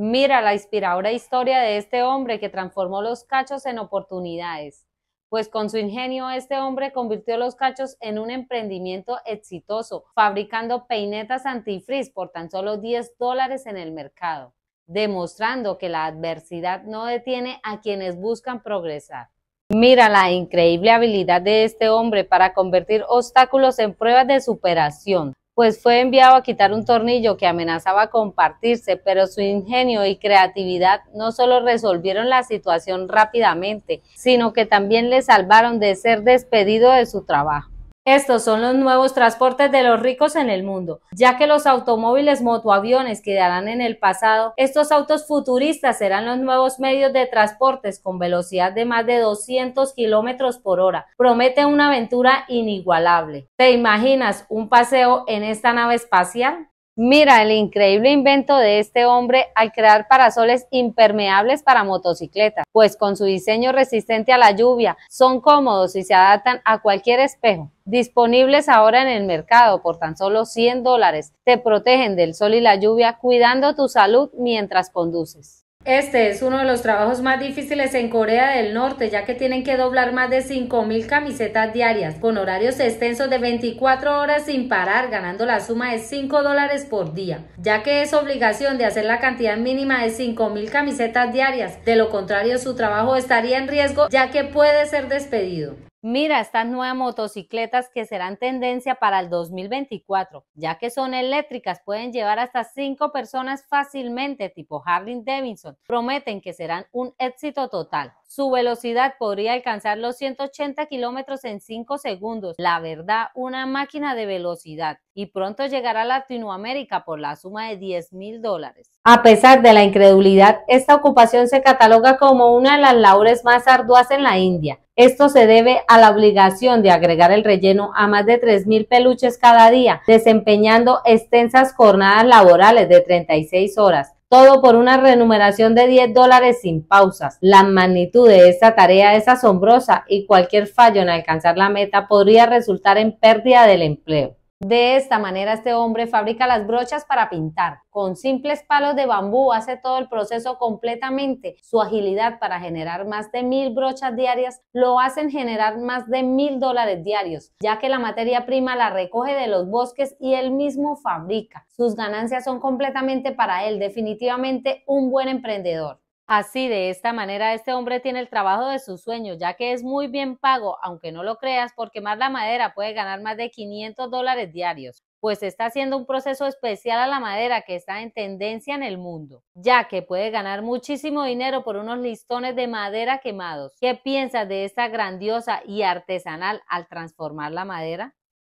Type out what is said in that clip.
Mira la inspiradora historia de este hombre que transformó los cachos en oportunidades, pues con su ingenio este hombre convirtió los cachos en un emprendimiento exitoso, fabricando peinetas antifrizz por tan solo 10 dólares en el mercado, demostrando que la adversidad no detiene a quienes buscan progresar. Mira la increíble habilidad de este hombre para convertir obstáculos en pruebas de superación, pues fue enviado a quitar un tornillo que amenazaba compartirse, pero su ingenio y creatividad no solo resolvieron la situación rápidamente, sino que también le salvaron de ser despedido de su trabajo. Estos son los nuevos transportes de los ricos en el mundo, ya que los automóviles motoaviones quedarán en el pasado, estos autos futuristas serán los nuevos medios de transportes con velocidad de más de 200 kilómetros por hora. Promete una aventura inigualable. ¿Te imaginas un paseo en esta nave espacial? Mira el increíble invento de este hombre al crear parasoles impermeables para motocicletas, pues con su diseño resistente a la lluvia son cómodos y se adaptan a cualquier espejo. Disponibles ahora en el mercado por tan solo 100 dólares, te protegen del sol y la lluvia cuidando tu salud mientras conduces. Este es uno de los trabajos más difíciles en Corea del Norte, ya que tienen que doblar más de 5.000 camisetas diarias, con horarios extensos de 24 horas sin parar, ganando la suma de 5 dólares por día, ya que es obligación de hacer la cantidad mínima de 5.000 camisetas diarias, de lo contrario su trabajo estaría en riesgo, ya que puede ser despedido. Mira estas nuevas motocicletas que serán tendencia para el 2024, ya que son eléctricas, pueden llevar hasta 5 personas fácilmente, tipo Harley Davidson. Prometen que serán un éxito total. Su velocidad podría alcanzar los 180 kilómetros en 5 segundos. La verdad, una máquina de velocidad. Y pronto llegará a Latinoamérica por la suma de 10 mil dólares. A pesar de la incredulidad, esta ocupación se cataloga como una de las labores más arduas en la India esto se debe a la obligación de agregar el relleno a más de 3.000 peluches cada día, desempeñando extensas jornadas laborales de 36 horas todo por una remuneración de 10 dólares sin pausas. La magnitud de esta tarea es asombrosa y cualquier fallo en alcanzar la meta podría resultar en pérdida del empleo. De esta manera, este hombre fabrica las brochas para pintar. Con simples palos de bambú hace todo el proceso completamente. Su agilidad para generar más de mil brochas diarias lo hacen generar más de mil dólares diarios, ya que la materia prima la recoge de los bosques y él mismo fabrica. Sus ganancias son completamente para él, definitivamente un buen emprendedor. Así, de esta manera, este hombre tiene el trabajo de su sueño ya que es muy bien pago, aunque no lo creas, porque más la madera puede ganar más de 500 dólares diarios, pues está haciendo un proceso especial a la madera que está en tendencia en el mundo, ya que puede ganar muchísimo dinero por unos listones de madera quemados. ¿Qué piensas de esta grandiosa y artesanal al transformar la madera?